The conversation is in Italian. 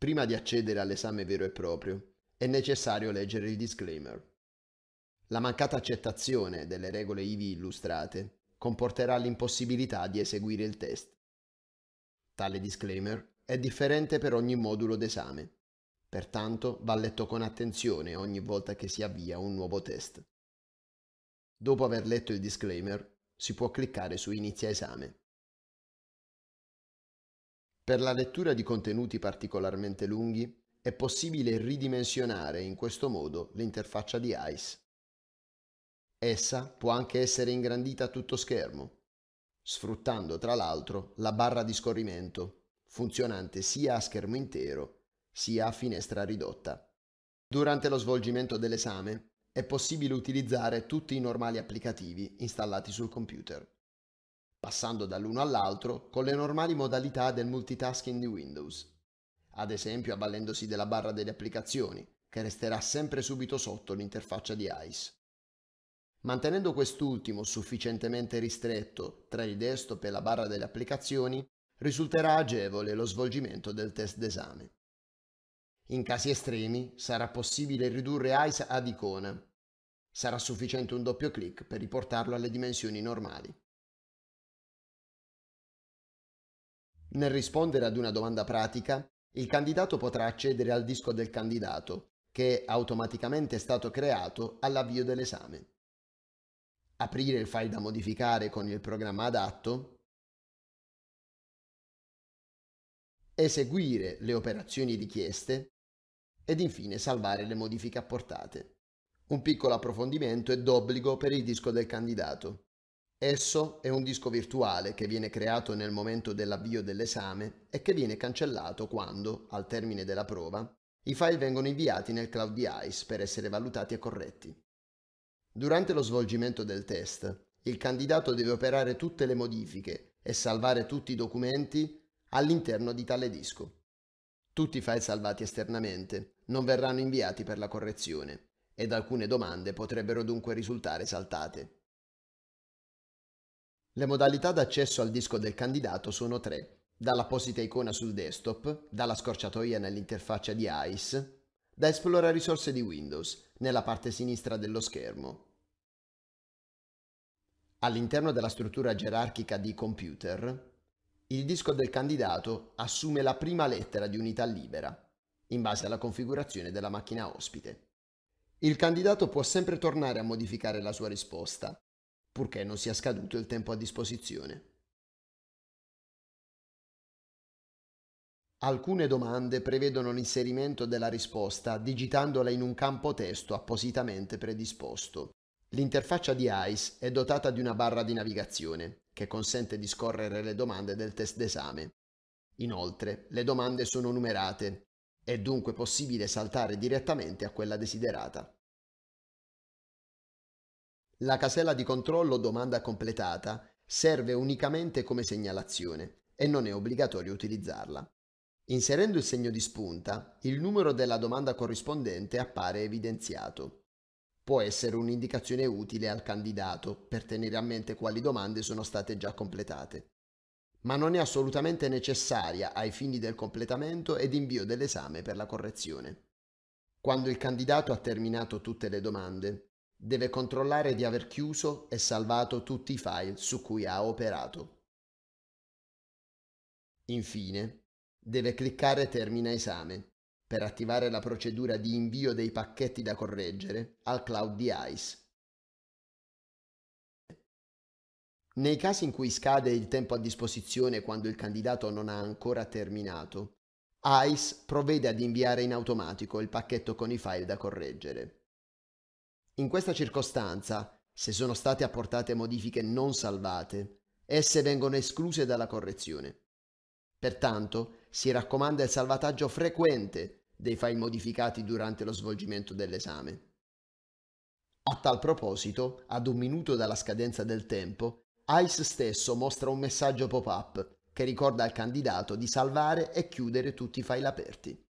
Prima di accedere all'esame vero e proprio, è necessario leggere il disclaimer. La mancata accettazione delle regole IVI illustrate comporterà l'impossibilità di eseguire il test. Tale disclaimer è differente per ogni modulo d'esame, pertanto va letto con attenzione ogni volta che si avvia un nuovo test. Dopo aver letto il disclaimer, si può cliccare su Inizia esame. Per la lettura di contenuti particolarmente lunghi è possibile ridimensionare in questo modo l'interfaccia di ICE. Essa può anche essere ingrandita a tutto schermo, sfruttando tra l'altro la barra di scorrimento, funzionante sia a schermo intero sia a finestra ridotta. Durante lo svolgimento dell'esame è possibile utilizzare tutti i normali applicativi installati sul computer passando dall'uno all'altro con le normali modalità del multitasking di Windows, ad esempio avvalendosi della barra delle applicazioni, che resterà sempre subito sotto l'interfaccia di ICE. Mantenendo quest'ultimo sufficientemente ristretto tra il desktop e la barra delle applicazioni, risulterà agevole lo svolgimento del test d'esame. In casi estremi sarà possibile ridurre ICE ad icona. Sarà sufficiente un doppio clic per riportarlo alle dimensioni normali. Nel rispondere ad una domanda pratica, il candidato potrà accedere al disco del candidato, che è automaticamente stato creato all'avvio dell'esame. Aprire il file da modificare con il programma adatto. Eseguire le operazioni richieste ed infine salvare le modifiche apportate. Un piccolo approfondimento è d'obbligo per il disco del candidato. Esso è un disco virtuale che viene creato nel momento dell'avvio dell'esame e che viene cancellato quando, al termine della prova, i file vengono inviati nel cloud di ICE per essere valutati e corretti. Durante lo svolgimento del test, il candidato deve operare tutte le modifiche e salvare tutti i documenti all'interno di tale disco. Tutti i file salvati esternamente non verranno inviati per la correzione ed alcune domande potrebbero dunque risultare saltate. Le modalità d'accesso al disco del candidato sono tre, dall'apposita icona sul desktop, dalla scorciatoia nell'interfaccia di ICE, da Esplora risorse di Windows, nella parte sinistra dello schermo. All'interno della struttura gerarchica di computer, il disco del candidato assume la prima lettera di unità libera, in base alla configurazione della macchina ospite. Il candidato può sempre tornare a modificare la sua risposta, purché non sia scaduto il tempo a disposizione. Alcune domande prevedono l'inserimento della risposta digitandola in un campo testo appositamente predisposto. L'interfaccia di ICE è dotata di una barra di navigazione che consente di scorrere le domande del test d'esame. Inoltre, le domande sono numerate, è dunque possibile saltare direttamente a quella desiderata. La casella di controllo domanda completata serve unicamente come segnalazione e non è obbligatorio utilizzarla. Inserendo il segno di spunta, il numero della domanda corrispondente appare evidenziato. Può essere un'indicazione utile al candidato per tenere a mente quali domande sono state già completate, ma non è assolutamente necessaria ai fini del completamento ed invio dell'esame per la correzione. Quando il candidato ha terminato tutte le domande, deve controllare di aver chiuso e salvato tutti i file su cui ha operato. Infine, deve cliccare Termina esame per attivare la procedura di invio dei pacchetti da correggere al cloud di ICE. Nei casi in cui scade il tempo a disposizione quando il candidato non ha ancora terminato, ICE provvede ad inviare in automatico il pacchetto con i file da correggere. In questa circostanza, se sono state apportate modifiche non salvate, esse vengono escluse dalla correzione. Pertanto, si raccomanda il salvataggio frequente dei file modificati durante lo svolgimento dell'esame. A tal proposito, ad un minuto dalla scadenza del tempo, ICE stesso mostra un messaggio pop-up che ricorda al candidato di salvare e chiudere tutti i file aperti.